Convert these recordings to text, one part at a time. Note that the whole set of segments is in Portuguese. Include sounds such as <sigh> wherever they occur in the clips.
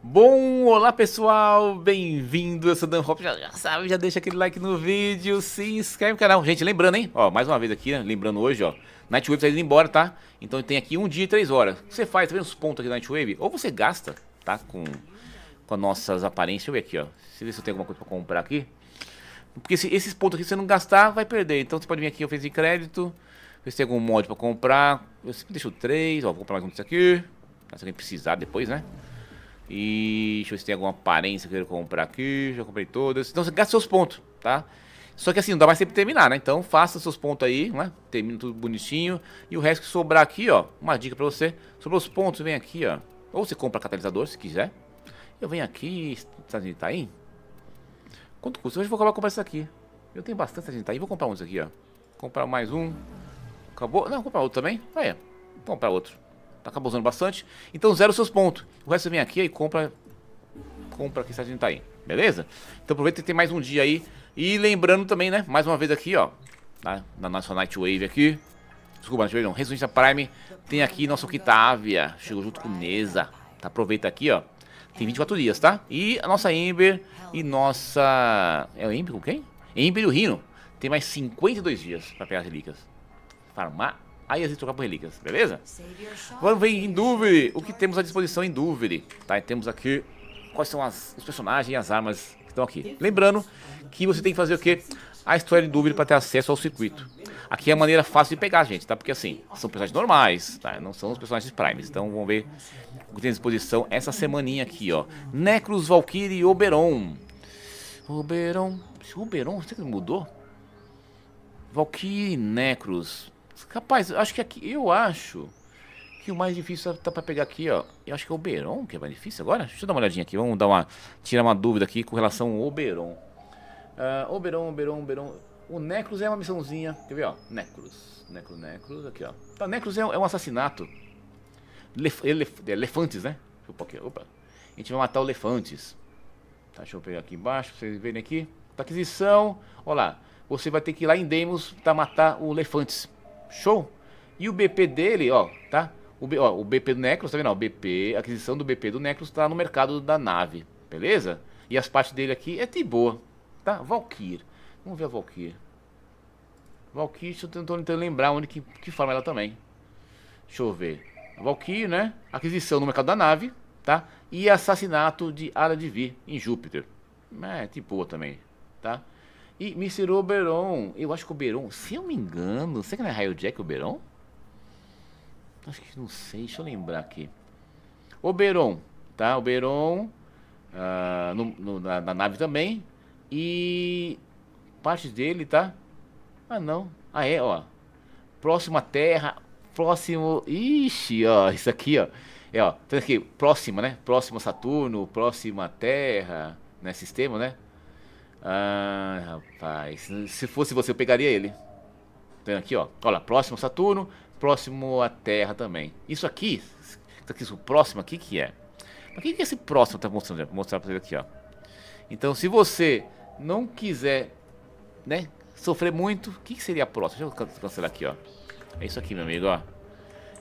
Bom, olá pessoal, bem-vindo, eu sou Dan Hop, já, já, sabe, já deixa aquele like no vídeo, se inscreve no canal. Gente, lembrando, hein, ó, mais uma vez aqui, né? lembrando hoje, ó, Nightwave tá indo embora, tá? Então tem aqui um dia e três horas. Você faz, tá vendo os pontos aqui da Nightwave? Ou você gasta, tá, com, com as nossas aparências, deixa eu ver aqui, ó, se eu tenho alguma coisa pra comprar aqui. Porque se, esses pontos aqui, se você não gastar, vai perder, então você pode vir aqui, eu fiz em crédito, ver se tem algum mod pra comprar, eu sempre deixo três, ó, vou comprar mais um desse aqui, se alguém precisar depois, né? E deixa eu ver se tem alguma aparência que eu quero comprar aqui. Já comprei todas. Então você gasta seus pontos, tá? Só que assim, não dá mais tempo de terminar, né? Então faça seus pontos aí, né? Termina tudo bonitinho. E o resto que sobrar aqui, ó. Uma dica pra você. Sobre os pontos, vem aqui, ó. Ou você compra catalisador, se quiser. Eu venho aqui, gente tá aí? Quanto custa? Hoje eu vou acabar comprando isso aqui. Eu tenho bastante gente tá aí. Vou comprar uns aqui, ó. Comprar mais um. Acabou. Não, comprar outro também. Olha, comprar outro. Tá acabou usando bastante. Então zero seus pontos. O resto você vem aqui e compra. Compra que está a gente tá aí. Beleza? Então aproveita e tem mais um dia aí. E lembrando também, né? Mais uma vez aqui, ó. Na, na nossa Nightwave aqui. Desculpa, Nightwave não. Resistência Prime. Tem aqui nosso Kitavia. Chegou junto com Neza. Tá, aproveita aqui, ó. Tem 24 dias, tá? E a nossa Ember e nossa... É o Ember com quem? Ember e o Rino. Tem mais 52 dias pra pegar as relíquias. Farmar Aí a gente troca por relíquias, beleza? Vamos ver em dúvida o que temos à disposição em dúvida, Tá, temos aqui quais são as, os personagens e as armas que estão aqui. Lembrando que você tem que fazer o quê? A história em dúvida para ter acesso ao circuito. Aqui é a maneira fácil de pegar, gente, tá? Porque assim, são personagens normais, tá? Não são os personagens primes. Então vamos ver o que tem à disposição essa semaninha aqui, ó. Necros, Valkyrie e Oberon. Oberon... Oberon, você mudou? Valkyrie e Necros... Rapaz, acho que aqui. Eu acho que o mais difícil tá pra pegar aqui, ó. Eu acho que é o Oberon que é mais difícil agora. Deixa eu dar uma olhadinha aqui. Vamos dar uma. Tirar uma dúvida aqui com relação ao Oberon. Uh, Oberon, Oberon, Oberon. O Necros é uma missãozinha. Quer ver, ó? Necros. Necros, Necros. Aqui, ó. Tá, Necros é, um, é um assassinato. Lef, elef, é elefantes, né? Opa, aqui, opa. A gente vai matar elefantes. Tá, deixa eu pegar aqui embaixo pra vocês verem aqui. Tá, aquisição. Olha lá. Você vai ter que ir lá em Demos pra matar o elefantes. Show? E o BP dele, ó, tá? O, ó, o BP do Necros, tá vendo? o BP, a aquisição do BP do Necros tá no mercado da nave, beleza? E as partes dele aqui é de boa, tá? Valkyr. Vamos ver a Valkyr. Valkyr, eu tentar, tentando lembrar onde que, que forma ela também. Deixa eu ver. A Valkyr, né? Aquisição no mercado da nave, tá? E assassinato de Ara de em Júpiter. É, de boa também, Tá? E me tirou o Beron. Eu acho que o Beron, se eu me engano, será que não é Raio Jack o Beron? Acho que não sei, deixa eu lembrar aqui. O Beron, tá? O Beron ah, no, no, na, na, nave também. E parte dele, tá? Ah, não. Ah, é, ó. Próxima Terra, próximo... Ixi, ó, isso aqui, ó. É, ó, tem tá aqui, próxima, né? Próximo Saturno, próxima Terra, né? Sistema, né? Ah, rapaz. Se fosse você, eu pegaria ele. Tem aqui, ó. Olha, próximo a Saturno, próximo à Terra também. Isso aqui, isso aqui, isso próximo aqui que é? Mas o que, que esse próximo tá mostrando? Vou mostrar pra vocês aqui, ó. Então, se você não quiser, né, sofrer muito, o que, que seria próximo? Deixa eu cancelar aqui, ó. É isso aqui, meu amigo, ó.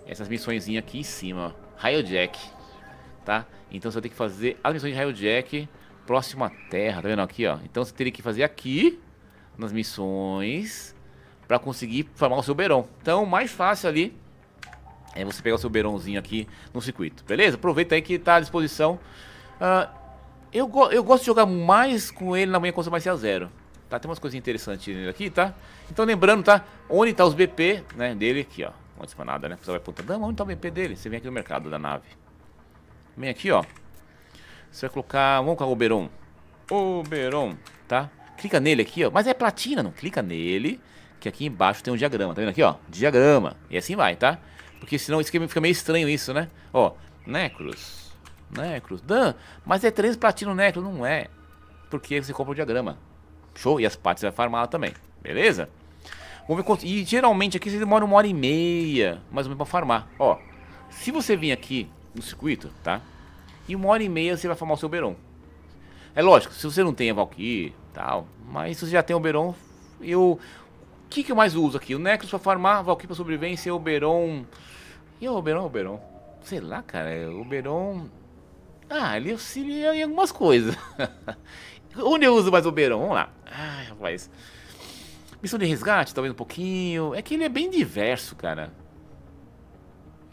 Essas missões aqui em cima, ó. Raio Jack, tá? Então você vai ter que fazer as missões de Raio Jack próximo à Terra, tá vendo aqui, ó? Então você teria que fazer aqui, nas missões, para conseguir formar o seu beirão. Então, mais fácil ali é você pegar o seu beirãozinho aqui no circuito, beleza? Aproveita aí que tá à disposição. Uh, eu, go eu gosto de jogar mais com ele na manhã ser a zero. Tá, tem umas coisas interessantes nele aqui, tá? Então lembrando, tá? Onde tá os BP, né, dele aqui, ó. Não é nada, né? Você vai apontar, onde tá o BP dele? Você vem aqui no mercado da nave. Vem aqui, ó. Você vai colocar, vamos colocar o Oberon. Oberon, tá? Clica nele aqui, ó. Mas é platina, não clica nele, que aqui embaixo tem um diagrama, tá vendo aqui, ó? Diagrama. E assim vai, tá? Porque senão isso fica meio estranho isso, né? Ó, Necros. Necros. Dan, mas é 3 platino Necros, não é. Porque você compra o diagrama. Show? E as partes você vai farmar também. Beleza? Vamos ver quanto... E geralmente aqui você demora uma hora e meia, mais ou menos, pra farmar. Ó, se você vir aqui no circuito, tá? e uma hora e meia você vai formar o seu Beron. É lógico, se você não tem a Valkyrie tal, mas se você já tem o Beron, eu... O que, que eu mais uso aqui? O Necros pra farmar, Valkyrie pra sobrevivência, o Beron... E o Beron, o Beron? Sei lá, cara, o Beron... Ah, ele auxilia em algumas coisas. <laughs> Onde eu uso mais o Beirão? Vamos lá. Ai, rapaz. Missão de resgate, talvez um pouquinho. É que ele é bem diverso, cara.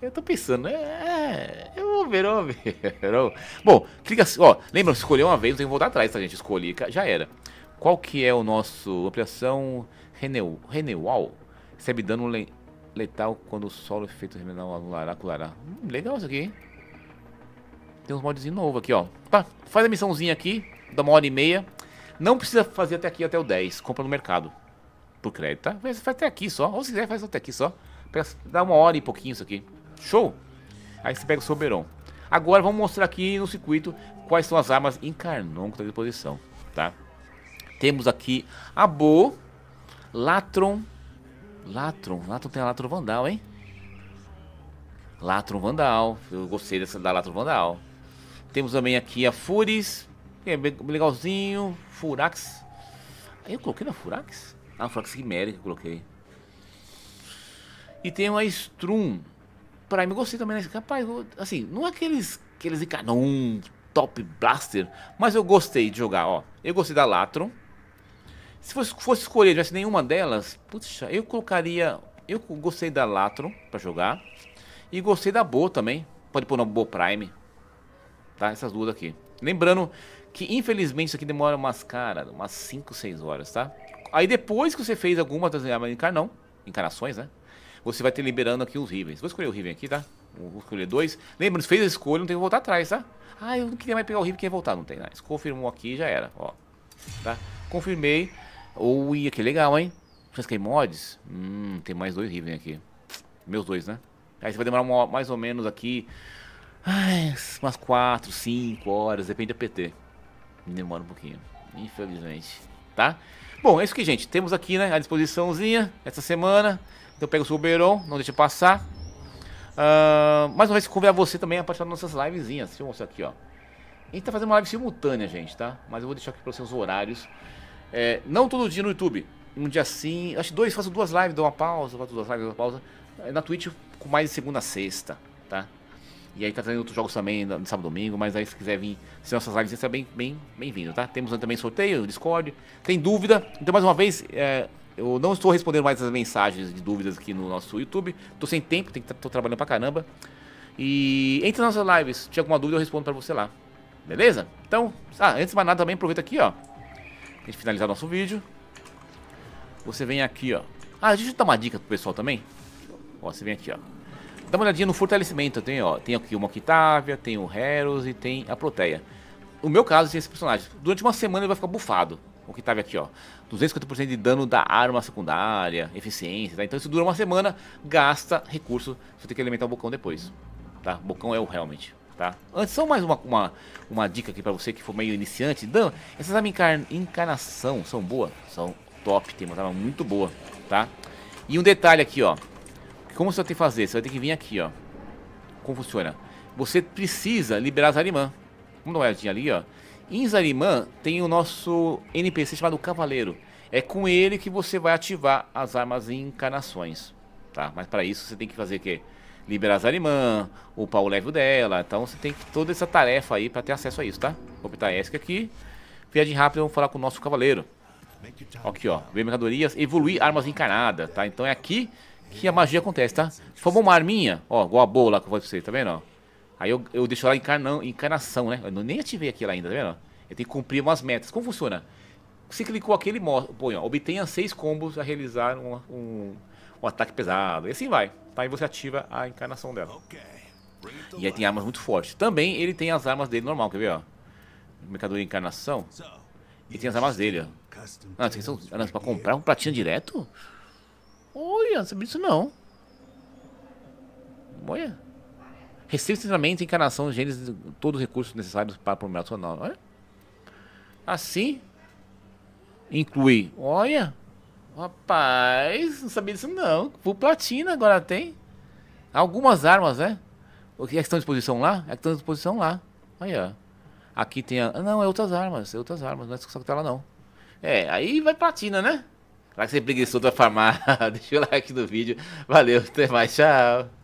Eu tô pensando, é, é. Eu vou ver, eu vou ver. <laughs> Bom, clica. Ó, lembra, se escolheu uma vez, eu tem que voltar atrás, tá, gente? Escolhi, já era. Qual que é o nosso ampliação Reneu, Renewal? Recebe dano le, letal quando o solo é feito anulará, culará. Hum, legal isso aqui, hein? Tem uns mods novo aqui, ó. Tá, faz a missãozinha aqui, dá uma hora e meia. Não precisa fazer até aqui, até o 10. Compra no mercado. Por crédito, tá? Faz, faz até aqui só. Ou se quiser, faz até aqui só. Dá uma hora e pouquinho isso aqui. Show? Aí você pega o soberão. Agora vamos mostrar aqui no circuito quais são as armas em Carnon que está à disposição, tá? Temos aqui a Bo, Latron, Latron, Latron tem a Latron Vandal, hein? Latron Vandal, eu gostei dessa da Latron Vandal. Temos também aqui a Furis, que é bem legalzinho, Furax. Eu coloquei na Furax? Ah, Furax Chimérica eu coloquei. E tem uma Strum, Prime, eu gostei também, né? Rapaz, eu, assim, não é aqueles, aqueles Icanon Top Blaster, mas eu gostei de jogar, ó. Eu gostei da Latro. Se fosse, fosse escolher, tivesse nenhuma delas, puxa, eu colocaria. Eu gostei da Latro pra jogar. E gostei da Bo também. Pode pôr na Bo Prime. Tá? Essas duas aqui. Lembrando que infelizmente isso aqui demora umas, cara, umas 5, 6 horas, tá? Aí depois que você fez algumas das encarnações, né? você vai ter liberando aqui os rivens Vou escolher o Riven aqui, tá? Vou escolher dois. Lembra, fez a escolha, não tem que voltar atrás, tá? Ah, eu não queria mais pegar o Riven, queria voltar. Não tem, nada. Confirmou aqui já era, ó. Tá? Confirmei. Ui, que legal, hein? Fresquei Mods? Hum, tem mais dois Riven aqui. Meus dois, né? Aí você vai demorar uma, mais ou menos aqui... Ai, umas 4, 5 horas, depende da PT. Demora um pouquinho, infelizmente. Tá? Bom, é isso que gente. Temos aqui, né, a disposiçãozinha essa semana. Então pega o seu Uberon, não deixa passar. Uh, ah, mais uma vez, convidar você também a participar das nossas livezinhas. Deixa eu mostrar aqui, ó. A gente tá fazendo uma live simultânea, gente, tá? Mas eu vou deixar aqui pra vocês os horários. É, não todo dia no YouTube. Um dia sim. Acho dois, faço duas lives, dou uma pausa, faço duas lives, dou uma pausa. É na Twitch, com mais de segunda a sexta, tá? E aí tá trazendo outros jogos também no sábado domingo, mas aí se quiser vir, se nossas lives é bem, bem, bem-vindo, tá? Temos também sorteio no Discord. Tem dúvida? Então, mais uma vez, é, eu não estou respondendo mais as mensagens de dúvidas aqui no nosso YouTube. Tô sem tempo, tem, tá, tô trabalhando pra caramba. E entre nas nossas lives, se tiver alguma dúvida, eu respondo pra você lá. Beleza? Então, ah, antes de mais nada, também aproveita aqui, ó. A gente finalizar nosso vídeo. Você vem aqui, ó. Ah, deixa eu dar uma dica pro pessoal também. Ó, você vem aqui, ó. Dá uma olhadinha no fortalecimento. Tem, ó, tem aqui uma Octavia, tem o Heros e tem a Proteia. No meu caso, tem esse personagem. Durante uma semana ele vai ficar bufado. O Octavia aqui, ó. 250% de dano da arma secundária, eficiência, tá? Então isso dura uma semana, gasta recurso, você tem que alimentar o bocão depois, tá? O bocão é o realmente, tá? Antes, só mais uma, uma, uma dica aqui pra você que for meio iniciante. Dan, essas armas encarna, encarnação são boas, são top, tem uma arma muito boa, tá? E um detalhe aqui, ó. Como você vai ter que fazer? Você vai ter que vir aqui, ó. Como funciona? Você precisa liberar Zarimã. Vamos dar uma olhadinha ali, ó. Em Zarimã tem o nosso NPC chamado Cavaleiro. É com ele que você vai ativar as armas e encarnações, tá? Mas para isso você tem que fazer o quê? Liberar Zarimã, upar o level dela. Então você tem toda essa tarefa aí para ter acesso a isso, tá? Vou apertar ESC aqui. Viagem rápida, vamos falar com o nosso Cavaleiro. Aqui, ó. Ver mercadorias, evoluir armas encarnadas, tá? Então é aqui que a magia acontece, tá? Se for uma arminha, ó, igual a boa lá que eu falei pra você, tá vendo? Aí eu, eu deixo lá encarnão, encarnação, né? Eu nem ativei aquilo ainda, tá vendo? Eu tenho que cumprir umas metas. Como funciona? Você clicou aqui, ele põe, ó, obtenha seis combos a realizar um, um, um, ataque pesado. E assim vai. Tá? Aí você ativa a encarnação dela. E aí tem armas muito fortes. Também ele tem as armas dele normal, quer ver, ó? Mercadoria encarnação. E tem as armas dele, ó. Ah, vocês são armas pra comprar um platina direto? Olha, não sabia disso não. Olha. Recebo sinceramente encarnação de genes todos os recursos necessários para o promessa nacional. Olha. É? Assim. Inclui. Olha. Rapaz, não sabia disso não. Full platina agora tem. Algumas armas, né? O que é que estão à disposição lá? É que estão à disposição lá. Olha, Aqui tem a... Não, é outras armas. É outras armas. Não é só que tá lá, não. É, aí vai platina, né? Claro que você é preguiçou pra farmar. <laughs> Deixa o like no vídeo. Valeu, até mais. Tchau.